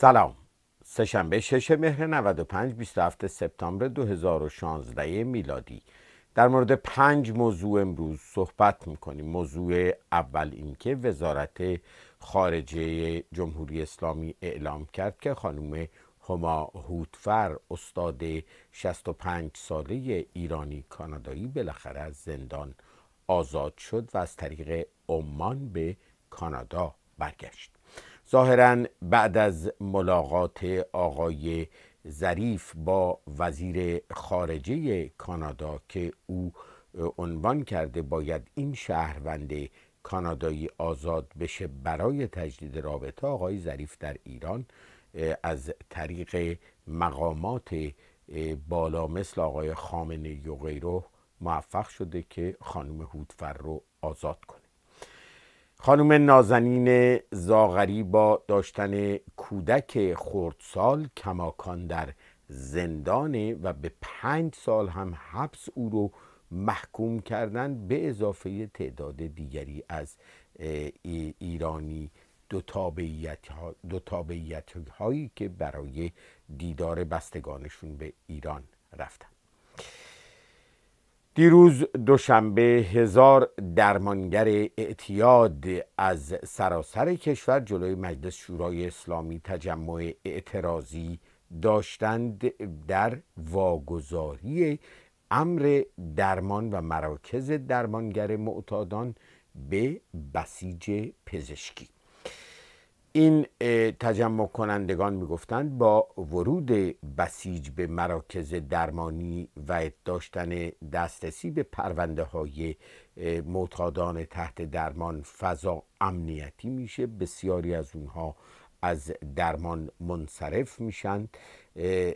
سلام سهشنبه شش مهر 95 27 سپتامبر 2016 میلادی در مورد پنج موضوع امروز صحبت میکنیم موضوع اول اینکه وزارت خارجه جمهوری اسلامی اعلام کرد که خانم هما هودفر استاد 65 ساله ایرانی کانادایی بالاخره از زندان آزاد شد و از طریق عمان به کانادا برگشت ظاهرا بعد از ملاقات آقای ظریف با وزیر خارجه کانادا که او عنوان کرده باید این شهروند کانادایی آزاد بشه برای تجدید رابطه آقای ظریف در ایران از طریق مقامات بالا مثل آقای خامنه و غیره موفق شده که خانم هودفر رو آزاد کنه خانم نازنین زاغری با داشتن کودک خردسال کماکان در زندان و به پنج سال هم حبس او رو محکوم کردن به اضافه تعداد دیگری از ایرانی دو تابعیت, هایی که برای دیدار بستگانشون به ایران رفتند دیروز دوشنبه هزار درمانگر اعتیاد از سراسر کشور جلوی مجلس شورای اسلامی تجمع اعتراضی داشتند در واگذاری امر درمان و مراکز درمانگر معتادان به بسیج پزشکی این تجمع کنندگان میگفتند با ورود بسیج به مراکز درمانی و داشتن دسترسی به پرونده های معتادان تحت درمان فضا امنیتی میشه بسیاری از اونها از درمان منصرف میشن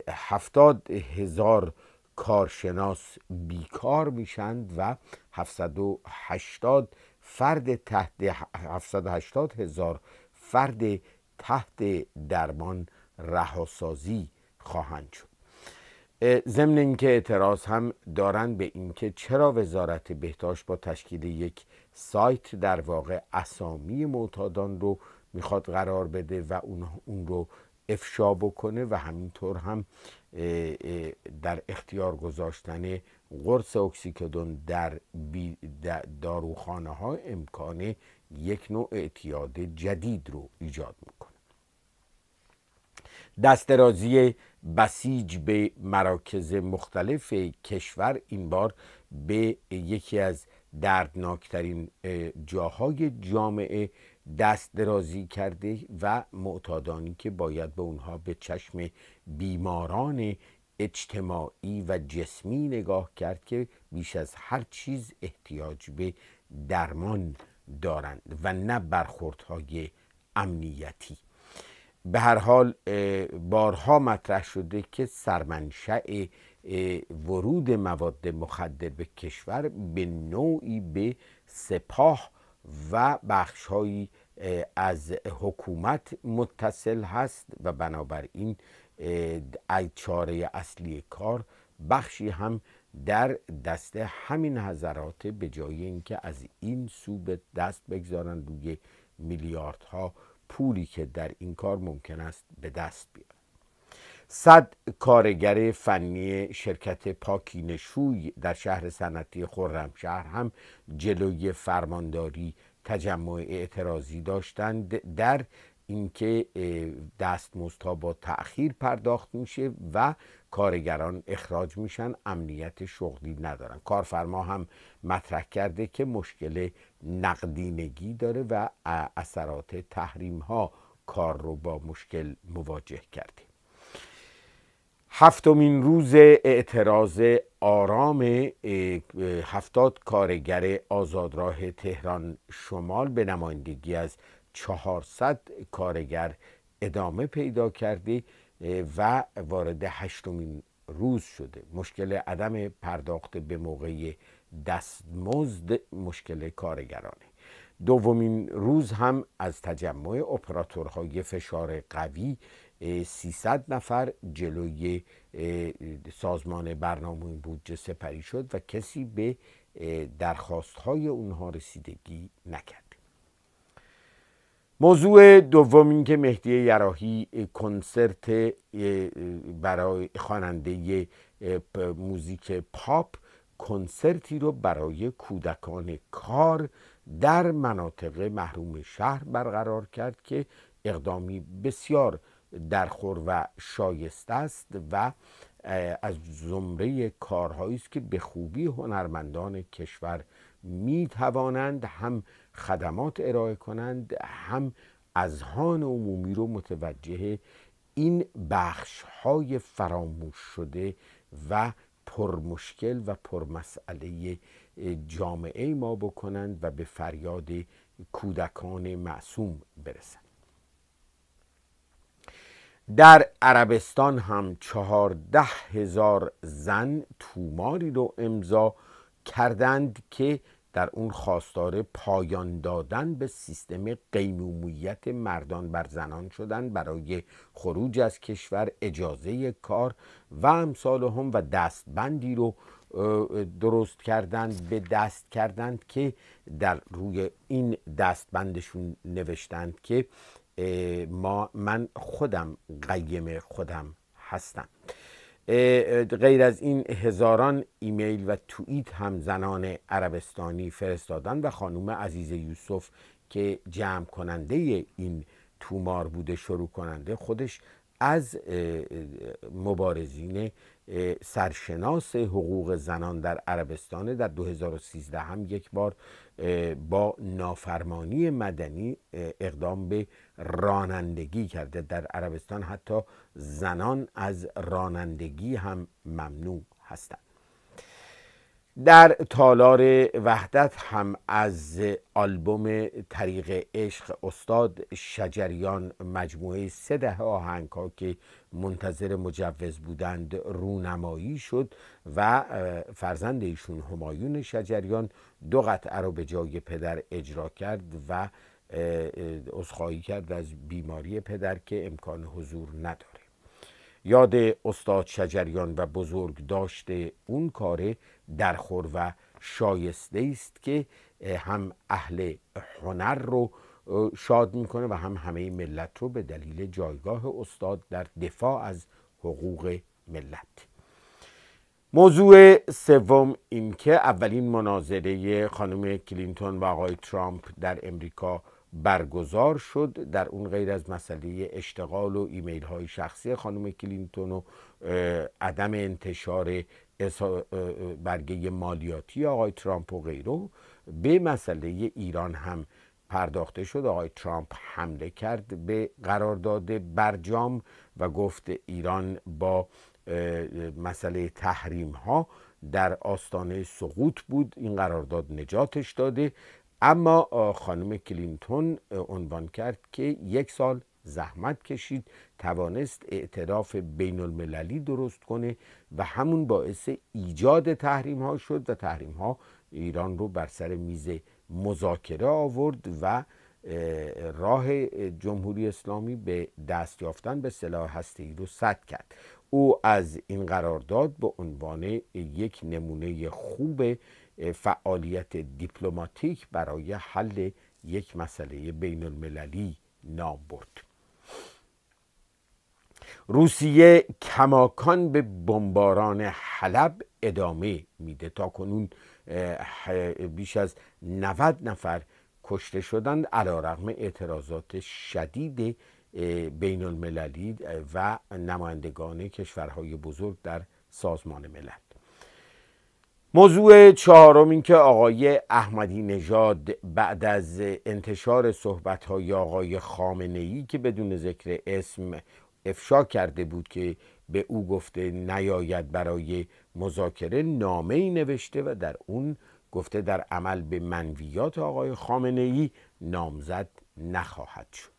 هفتاد هزار کارشناس بیکار میشند و 780 فرد تحت 780 هزار فرد تحت درمان رهاسازی خواهند شد ضمن اینکه اعتراض هم دارند به اینکه چرا وزارت بهداشت با تشکیل یک سایت در واقع اسامی معتادان رو میخواد قرار بده و اون, رو افشا بکنه و همینطور هم در اختیار گذاشتن قرص اکسیکدون در, داروخانه ها امکان یک نوع اعتیاد جدید رو ایجاد میکنه دسترازی بسیج به مراکز مختلف کشور این بار به یکی از دردناکترین جاهای جامعه دست درازی کرده و معتادانی که باید به اونها به چشم بیماران اجتماعی و جسمی نگاه کرد که بیش از هر چیز احتیاج به درمان دارند و نه برخوردهای امنیتی به هر حال بارها مطرح شده که سرمنشأ ورود مواد مخدر به کشور به نوعی به سپاه و بخش از حکومت متصل هست و بنابراین چاره اصلی کار بخشی هم در دست همین حضرات به جای اینکه از این سو به دست بگذارن روی میلیاردها پولی که در این کار ممکن است به دست بیاد صد کارگر فنی شرکت پاکینشوی در شهر صنعتی خرمشهر هم جلوی فرمانداری تجمع اعتراضی داشتند در اینکه دستمزدها با تأخیر پرداخت میشه و کارگران اخراج میشن امنیت شغلی ندارن کارفرما هم مطرح کرده که مشکل نقدینگی داره و اثرات تحریم ها کار رو با مشکل مواجه کرده هفتمین روز اعتراض آرام هفتاد کارگر آزادراه تهران شمال به نمایندگی از 400 کارگر ادامه پیدا کرده و وارد هشتمین روز شده مشکل عدم پرداخت به موقع دستمزد مشکل کارگرانه دومین روز هم از تجمع اپراتورهای فشار قوی 300 نفر جلوی سازمان برنامه بودجه سپری شد و کسی به درخواست های اونها رسیدگی نکرد موضوع دوم این که مهدی یراحی کنسرت برای خواننده موزیک پاپ کنسرتی رو برای کودکان کار در مناطق محروم شهر برقرار کرد که اقدامی بسیار درخور و شایسته است و از زمره کارهایی است که به خوبی هنرمندان کشور می توانند هم خدمات ارائه کنند هم اذهان عمومی رو متوجه این بخش های فراموش شده و پرمشکل و پرمسئله جامعه ما بکنند و به فریاد کودکان معصوم برسند در عربستان هم چهارده هزار زن توماری رو امضا کردند که در اون خواستار پایان دادن به سیستم قیمومیت مردان بر زنان شدن برای خروج از کشور اجازه کار و امثال هم و دستبندی رو درست کردند به دست کردند که در روی این دستبندشون نوشتند که ما من خودم قیم خودم هستم غیر از این هزاران ایمیل و توییت هم زنان عربستانی فرستادن و خانوم عزیز یوسف که جمع کننده این تومار بوده شروع کننده خودش از مبارزین سرشناس حقوق زنان در عربستان در 2013 هم یک بار با نافرمانی مدنی اقدام به رانندگی کرده در عربستان حتی زنان از رانندگی هم ممنوع هستند در تالار وحدت هم از آلبوم طریق عشق استاد شجریان مجموعه سه ده آهنگ ها که منتظر مجوز بودند رونمایی شد و فرزند ایشون همایون شجریان دو قطعه رو به جای پدر اجرا کرد و عذرخواهی کرد از بیماری پدر که امکان حضور نداشت یاد استاد شجریان و بزرگ داشته اون کار درخور و شایسته است که هم اهل هنر رو شاد میکنه و هم همه ملت رو به دلیل جایگاه استاد در دفاع از حقوق ملت موضوع سوم اینکه اولین مناظره خانم کلینتون و آقای ترامپ در امریکا برگزار شد در اون غیر از مسئله اشتغال و ایمیل های شخصی خانم کلینتون و عدم انتشار برگه مالیاتی آقای ترامپ و غیره به مسئله ایران هم پرداخته شد آقای ترامپ حمله کرد به قرارداد برجام و گفت ایران با مسئله تحریم ها در آستانه سقوط بود این قرارداد نجاتش داده اما خانم کلینتون عنوان کرد که یک سال زحمت کشید توانست اعتراف بین المللی درست کنه و همون باعث ایجاد تحریم ها شد و تحریم ها ایران رو بر سر میز مذاکره آورد و راه جمهوری اسلامی به دست یافتن به سلاح هسته رو سد کرد او از این قرارداد به عنوان یک نمونه خوب فعالیت دیپلماتیک برای حل یک مسئله بین المللی نام برد روسیه کماکان به بمباران حلب ادامه میده تا کنون بیش از 90 نفر کشته شدند علا رغم اعتراضات شدید بین المللی و نمایندگان کشورهای بزرگ در سازمان ملل موضوع چهارم که آقای احمدی نژاد بعد از انتشار صحبت های آقای خامنه ای که بدون ذکر اسم افشا کرده بود که به او گفته نیاید برای مذاکره نامه ای نوشته و در اون گفته در عمل به منویات آقای خامنه ای نامزد نخواهد شد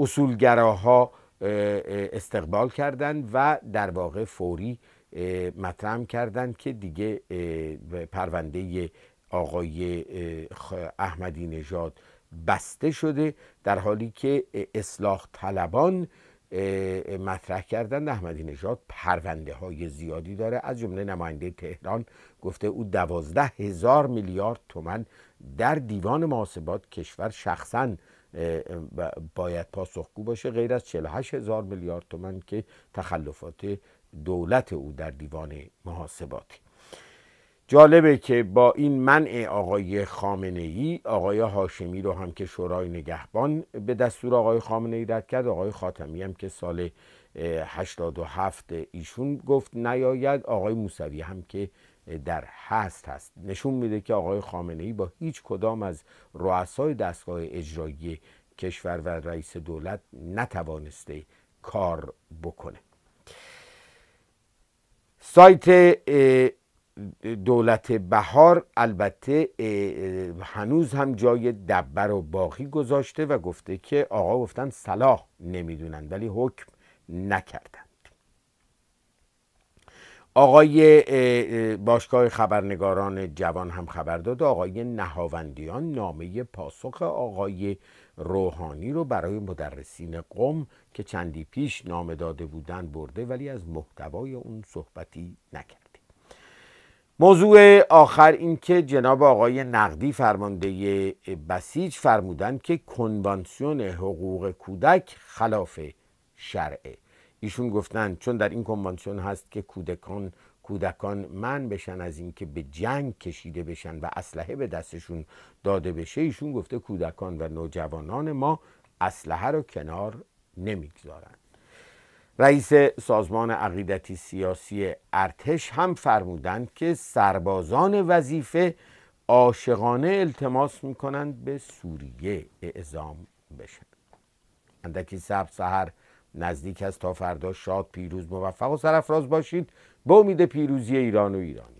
اصولگراها استقبال کردند و در واقع فوری مطرح کردند که دیگه پرونده آقای احمدی نژاد بسته شده در حالی که اصلاح طلبان مطرح کردن احمدی نژاد پرونده های زیادی داره از جمله نماینده تهران گفته او دوازده هزار میلیارد تومن در دیوان محاسبات کشور شخصا باید پاسخگو باشه غیر از 48 هزار میلیارد تومن که تخلفات دولت او در دیوان محاسباتی جالبه که با این منع آقای خامنه ای آقای هاشمی رو هم که شورای نگهبان به دستور آقای خامنه ای رد کرد آقای خاتمی هم که سال 87 ایشون گفت نیاید آقای موسوی هم که در هست هست نشون میده که آقای خامنه ای با هیچ کدام از رؤسای دستگاه اجرایی کشور و رئیس دولت نتوانسته کار بکنه سایت دولت بهار البته هنوز هم جای دبر و باقی گذاشته و گفته که آقا گفتن صلاح نمیدونند ولی حکم نکردند آقای باشگاه خبرنگاران جوان هم خبر داد آقای نهاوندیان نامه پاسخ آقای روحانی رو برای مدرسین قوم که چندی پیش نامه داده بودن برده ولی از محتوای اون صحبتی نکرد موضوع آخر اینکه جناب آقای نقدی فرمانده بسیج فرمودند که کنوانسیون حقوق کودک خلاف شرعه ایشون گفتن چون در این کنوانسیون هست که کودکان کودکان من بشن از اینکه به جنگ کشیده بشن و اسلحه به دستشون داده بشه ایشون گفته کودکان و نوجوانان ما اسلحه رو کنار نمیگذارند رئیس سازمان عقیدتی سیاسی ارتش هم فرمودند که سربازان وظیفه عاشقانه التماس میکنند به سوریه اعزام بشن اندکی سب سهر نزدیک است تا فردا شاد پیروز موفق و سرفراز باشید به امید پیروزی ایران و ایران